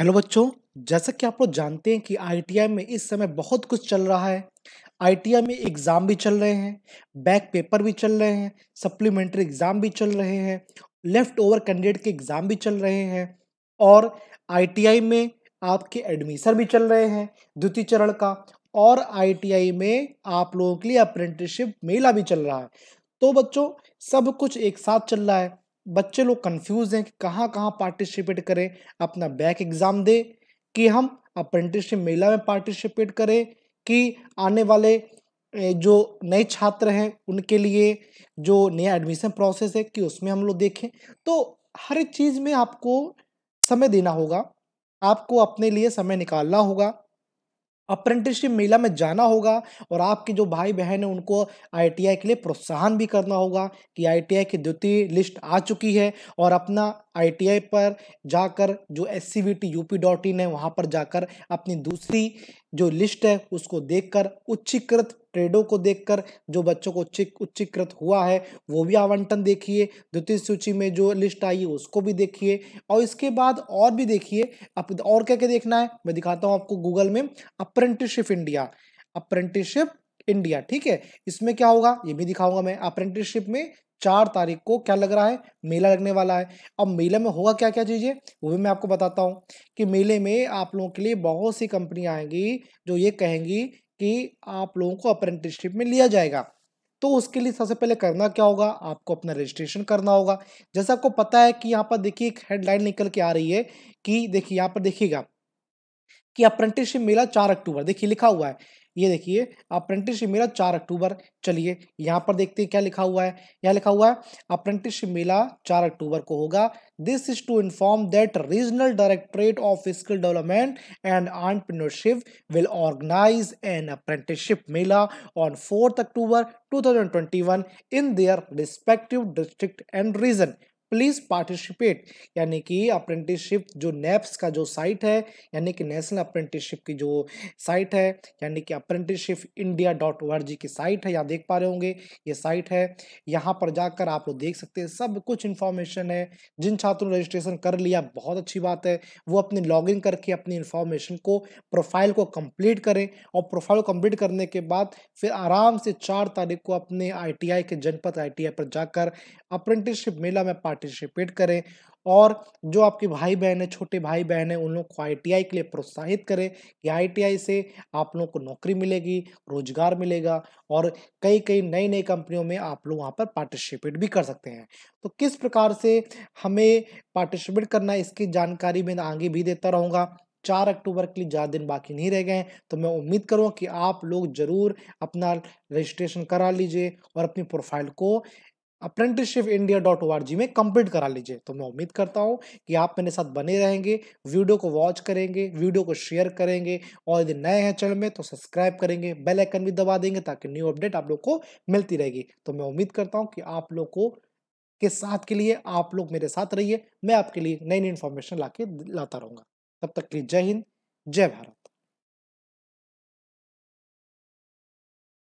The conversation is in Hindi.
हेलो बच्चों जैसा कि आप लोग जानते हैं कि आई में इस समय बहुत कुछ चल रहा है आई में एग्ज़ाम भी चल रहे हैं बैक पेपर भी चल रहे हैं सप्लीमेंट्री एग्ज़ाम भी चल रहे हैं लेफ्ट ओवर कैंडिडेट के एग्ज़ाम भी चल रहे हैं और आई में आपके एडमिशन भी चल रहे हैं द्वितीय चरण का और आई में आप लोगों के लिए अप्रेंटिसशिप मेला भी चल रहा है तो बच्चों सब कुछ एक साथ चल रहा है बच्चे लोग कंफ्यूज हैं कि कहाँ कहाँ पार्टिसिपेट करें अपना बैक एग्ज़ाम दे कि हम अप्रेंटिसशिप मेला में पार्टिसिपेट करें कि आने वाले जो नए छात्र हैं उनके लिए जो नया एडमिशन प्रोसेस है कि उसमें हम लोग देखें तो हर एक चीज़ में आपको समय देना होगा आपको अपने लिए समय निकालना होगा अप्रेंटिसशिप मेला में जाना होगा और आपके जो भाई बहन हैं उनको आईटीआई के लिए प्रोत्साहन भी करना होगा कि आईटीआई की द्वितीय लिस्ट आ चुकी है और अपना आईटीआई पर जाकर जो S C V T U P dot in है वहाँ पर जाकर अपनी दूसरी जो लिस्ट है उसको देखकर उच्चीकृत ट्रेडों को देखकर जो बच्चों को उच्चीकृत हुआ है वो भी आवंटन देखिए द्वितीय सूची में जो लिस्ट आई है उसको भी देखिए और इसके बाद और भी देखिए अब और क्या क्या देखना है मैं दिखाता हूँ आपको गूगल में अप्रेंटिसशिप इंडिया अप्रेंटिसशिप इंडिया ठीक है इसमें क्या होगा ये भी दिखाऊंगा मैं अप्रेंटिसशिप में चार तारीख को क्या लग रहा है मेला लगने वाला है अब मेले में होगा क्या क्या चीज़ें वो भी मैं आपको बताता हूँ कि मेले में आप लोगों के लिए बहुत सी कंपनियाँ आएंगी जो ये कहेंगी कि आप लोगों को अप्रेंटिसशिप में लिया जाएगा तो उसके लिए सबसे पहले करना क्या होगा आपको अपना रजिस्ट्रेशन करना होगा जैसे आपको पता है कि यहाँ पर देखिए एक हेडलाइन निकल के आ रही है कि देखिए यहाँ पर देखिएगा कि अप्रेंटिसशिप मेला चार अक्टूबर देखिए लिखा हुआ है ये देखिए अप्रेंटिसशिप मेला चार अक्टूबर चलिए यहाँ पर देखते हैं क्या लिखा हुआ है यहाँ लिखा हुआ है अप्रेंटिसशिप मेला चार अक्टूबर को होगा this is to inform that regional directorate of skill development and entrepreneurship will organise an apprenticeship mela on fourth October 2021 in their respective district and region please participate यानी कि अप्रेंटिसशिप जो नेप्स e का जो साइट है यानी कि नेशनल अप्रेंटिसशिप की जो साइट है यानी कि अप्रेंटिसशिप इंडिया डॉट ओ की साइट है यहाँ देख पा रहे होंगे ये साइट है यहाँ पर जाकर आप लोग देख सकते हैं सब कुछ इन्फॉर्मेशन है जिन छात्रों ने रजिस्ट्रेशन कर लिया बहुत अच्छी बात है वो अपने लॉगिन करके अपनी इन्फॉर्मेशन को प्रोफाइल को कम्प्लीट करें और प्रोफाइल को करने के बाद फिर आराम से चार तारीख को अपने आई के जनपद आई पर जाकर अप्रेंटिसशिप मेला में पार्टी पार्टिसिपेट करें और जो आपके भाई बहन है छोटे भाई बहन है उन लोग को आई के लिए प्रोत्साहित करें कि आई से आप लोग को नौकरी मिलेगी रोजगार मिलेगा और कई कई नई नई कंपनियों में आप लोग वहाँ पर पार्टिसिपेट भी कर सकते हैं तो किस प्रकार से हमें पार्टिसिपेट करना है इसकी जानकारी मैं आगे भी देता रहूँगा चार अक्टूबर के लिए ज़्यादा दिन बाकी नहीं रह गए हैं तो मैं उम्मीद करूँगा कि आप लोग ज़रूर अपना रजिस्ट्रेशन करा लीजिए और अपनी प्रोफाइल को अप्रेंटिसशिप में कंप्लीट करा लीजिए तो मैं उम्मीद करता हूँ कि आप मेरे साथ बने रहेंगे वीडियो को वॉच करेंगे वीडियो को शेयर करेंगे और यदि नए हैं चैनल में तो सब्सक्राइब करेंगे बेल आइकन भी दबा देंगे ताकि न्यू अपडेट आप लोग को मिलती रहेगी तो मैं उम्मीद करता हूँ कि आप लोग को के साथ के लिए आप लोग मेरे साथ रहिए मैं आपके लिए नई नई इन्फॉर्मेशन ला लाता रहूँगा तब तक के लिए जय हिंद जय भारत